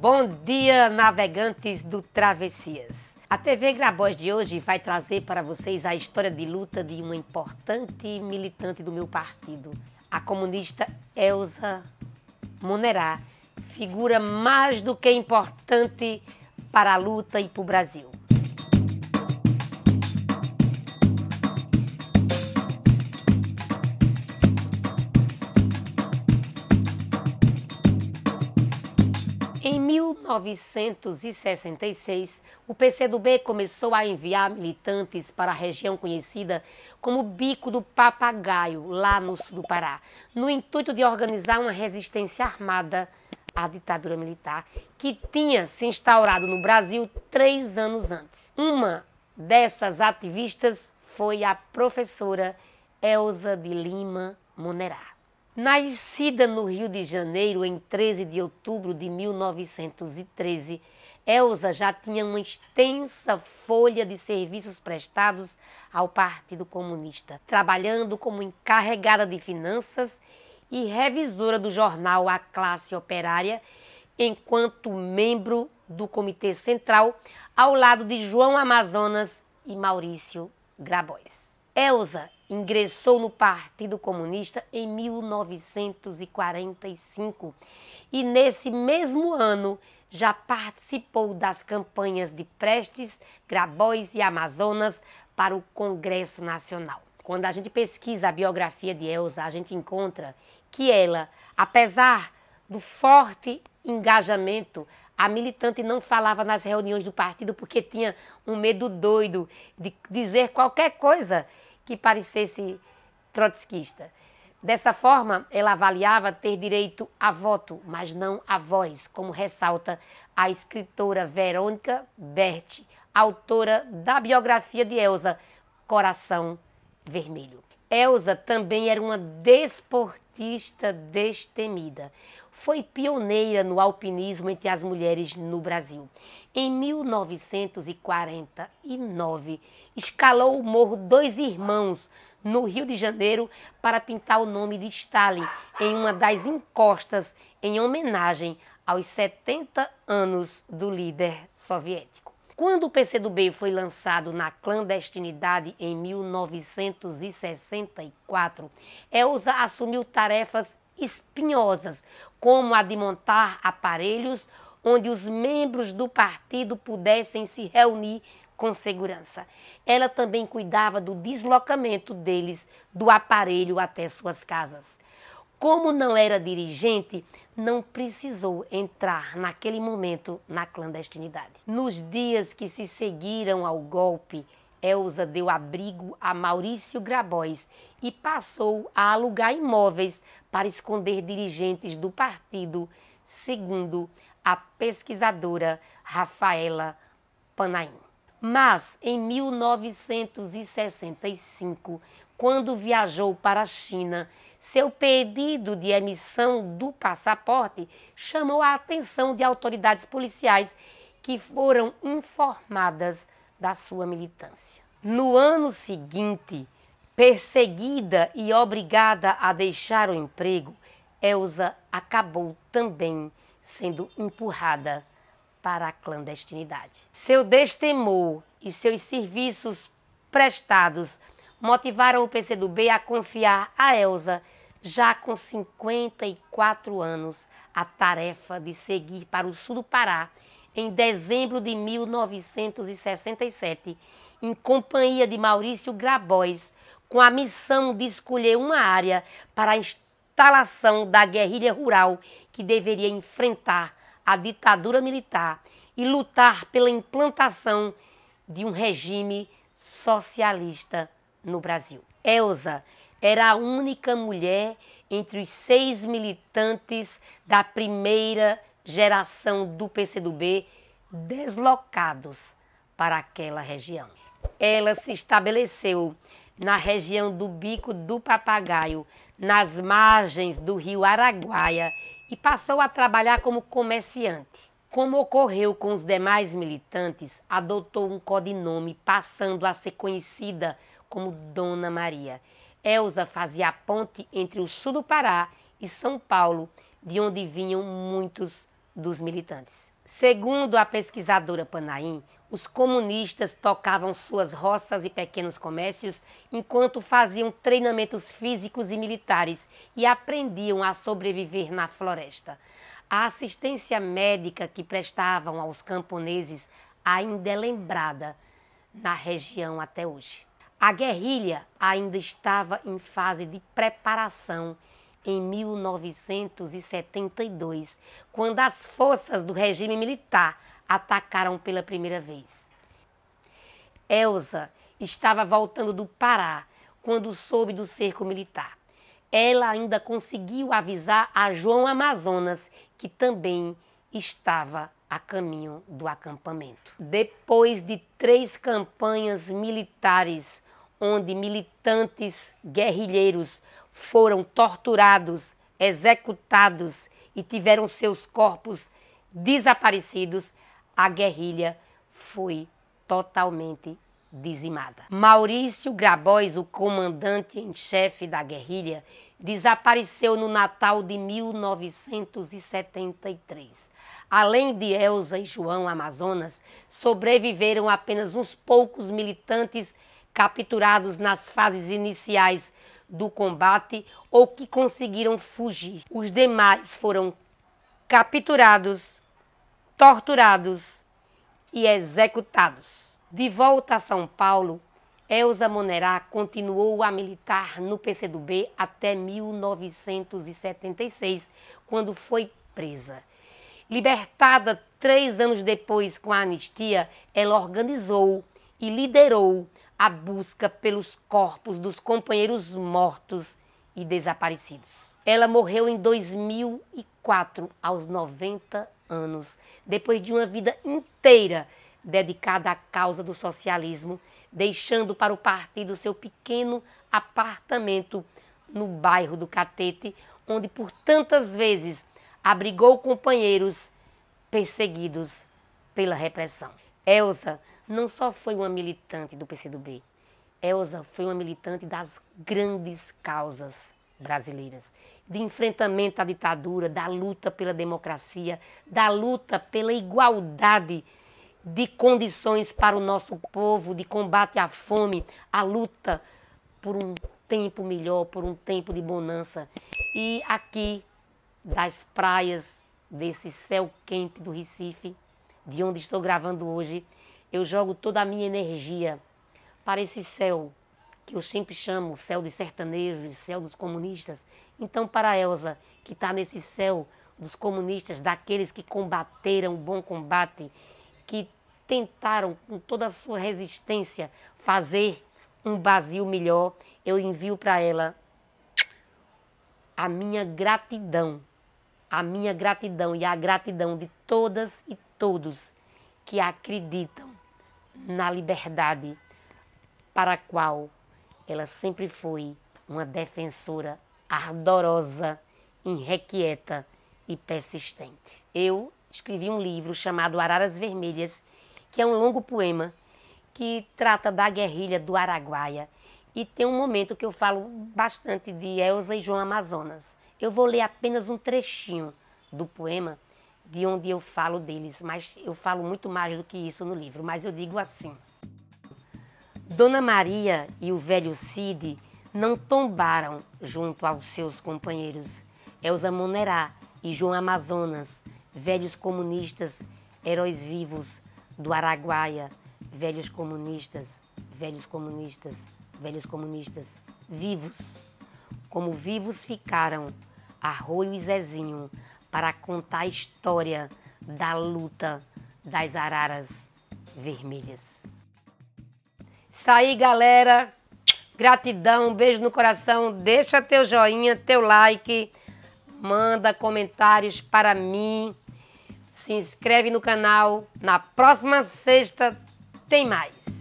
Bom dia, navegantes do Travessias. A TV Grabois de hoje vai trazer para vocês a história de luta de uma importante militante do meu partido, a comunista Elza Monerá, figura mais do que importante para a luta e para o Brasil. 1966, o PCdoB começou a enviar militantes para a região conhecida como Bico do Papagaio, lá no sul do Pará, no intuito de organizar uma resistência armada à ditadura militar que tinha se instaurado no Brasil três anos antes. Uma dessas ativistas foi a professora Elza de Lima Monerá. Nascida no Rio de Janeiro em 13 de outubro de 1913, Elsa já tinha uma extensa folha de serviços prestados ao Partido Comunista, trabalhando como encarregada de finanças e revisora do jornal A Classe Operária, enquanto membro do Comitê Central, ao lado de João Amazonas e Maurício Grabois. Elsa ingressou no Partido Comunista em 1945 e, nesse mesmo ano, já participou das campanhas de Prestes, Grabois e Amazonas para o Congresso Nacional. Quando a gente pesquisa a biografia de Elsa, a gente encontra que ela, apesar do forte engajamento, a militante não falava nas reuniões do partido porque tinha um medo doido de dizer qualquer coisa que parecesse trotskista. Dessa forma, ela avaliava ter direito a voto, mas não a voz, como ressalta a escritora Verônica Berti, autora da biografia de Elsa, Coração Vermelho. Elsa também era uma desportista destemida foi pioneira no alpinismo entre as mulheres no Brasil. Em 1949, escalou o Morro Dois Irmãos, no Rio de Janeiro, para pintar o nome de Stalin em uma das encostas em homenagem aos 70 anos do líder soviético. Quando o PCdoB foi lançado na clandestinidade em 1964, Elza assumiu tarefas espinhosas, como a de montar aparelhos onde os membros do partido pudessem se reunir com segurança. Ela também cuidava do deslocamento deles do aparelho até suas casas. Como não era dirigente, não precisou entrar naquele momento na clandestinidade. Nos dias que se seguiram ao golpe, Elza é, deu abrigo a Maurício Grabois e passou a alugar imóveis para esconder dirigentes do partido, segundo a pesquisadora Rafaela Panaim. Mas em 1965, quando viajou para a China, seu pedido de emissão do passaporte chamou a atenção de autoridades policiais que foram informadas da sua militância. No ano seguinte, perseguida e obrigada a deixar o emprego, Elsa acabou também sendo empurrada para a clandestinidade. Seu destemor e seus serviços prestados motivaram o PCdoB a confiar a Elsa, já com 54 anos, a tarefa de seguir para o sul do Pará em dezembro de 1967, em companhia de Maurício Grabois, com a missão de escolher uma área para a instalação da guerrilha rural que deveria enfrentar a ditadura militar e lutar pela implantação de um regime socialista no Brasil. Elza era a única mulher entre os seis militantes da primeira geração do PCdoB deslocados para aquela região. Ela se estabeleceu na região do Bico do Papagaio, nas margens do rio Araguaia e passou a trabalhar como comerciante. Como ocorreu com os demais militantes, adotou um codinome, passando a ser conhecida como Dona Maria. Elza fazia a ponte entre o sul do Pará e São Paulo, de onde vinham muitos dos militantes. Segundo a pesquisadora Panaim, os comunistas tocavam suas roças e pequenos comércios enquanto faziam treinamentos físicos e militares e aprendiam a sobreviver na floresta. A assistência médica que prestavam aos camponeses ainda é lembrada na região até hoje. A guerrilha ainda estava em fase de preparação em 1972, quando as forças do regime militar atacaram pela primeira vez. Elsa estava voltando do Pará quando soube do cerco militar. Ela ainda conseguiu avisar a João Amazonas, que também estava a caminho do acampamento. Depois de três campanhas militares, onde militantes guerrilheiros foram torturados, executados e tiveram seus corpos desaparecidos, a guerrilha foi totalmente dizimada. Maurício Grabois, o comandante em chefe da guerrilha, desapareceu no Natal de 1973. Além de Elza e João Amazonas, sobreviveram apenas uns poucos militantes capturados nas fases iniciais do combate ou que conseguiram fugir. Os demais foram capturados, torturados e executados. De volta a São Paulo, Elza Monerá continuou a militar no PCdoB até 1976, quando foi presa. Libertada três anos depois com a anistia, ela organizou e liderou a busca pelos corpos dos companheiros mortos e desaparecidos. Ela morreu em 2004, aos 90 anos, depois de uma vida inteira dedicada à causa do socialismo, deixando para o partido seu pequeno apartamento no bairro do Catete, onde por tantas vezes abrigou companheiros perseguidos pela repressão. Elsa não só foi uma militante do PCdoB, Elza foi uma militante das grandes causas brasileiras, de enfrentamento à ditadura, da luta pela democracia, da luta pela igualdade de condições para o nosso povo, de combate à fome, a luta por um tempo melhor, por um tempo de bonança. E aqui, das praias desse céu quente do Recife, de onde estou gravando hoje, eu jogo toda a minha energia para esse céu que eu sempre chamo céu dos sertanejos, céu dos comunistas. Então, para Elsa, que está nesse céu dos comunistas, daqueles que combateram o bom combate, que tentaram com toda a sua resistência fazer um Brasil melhor, eu envio para ela a minha gratidão, a minha gratidão e a gratidão de todas e todos que acreditam na liberdade para a qual ela sempre foi uma defensora ardorosa, irrequieta e persistente. Eu escrevi um livro chamado Araras Vermelhas, que é um longo poema que trata da guerrilha do Araguaia e tem um momento que eu falo bastante de Elza e João Amazonas. Eu vou ler apenas um trechinho do poema de onde eu falo deles, mas eu falo muito mais do que isso no livro, mas eu digo assim. Dona Maria e o velho Cid não tombaram junto aos seus companheiros Elza Monerá e João Amazonas, velhos comunistas, heróis vivos do Araguaia, velhos comunistas, velhos comunistas, velhos comunistas, vivos. Como vivos ficaram Arroio e Zezinho, para contar a história da luta das araras vermelhas. Isso aí, galera. Gratidão, um beijo no coração. Deixa teu joinha, teu like. Manda comentários para mim. Se inscreve no canal. Na próxima sexta tem mais.